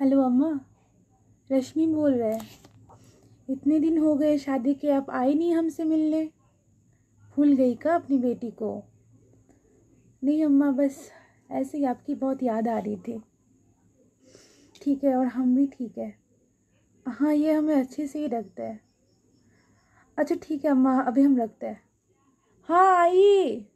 hello अम्मा रश्मि बोल रहे हैं इतने दिन हो गए शादी के आप आए नहीं हमसे मिलने भूल गई का अपनी बेटी को नहीं अम्मा बस ऐसे ही आपकी बहुत याद आ रही थी ठीक है और हम भी ठीक है हाँ ये हमें अच्छे से ही रखते हैं अच्छा ठीक है अम्मा अभी हम रखते हैं हाँ आई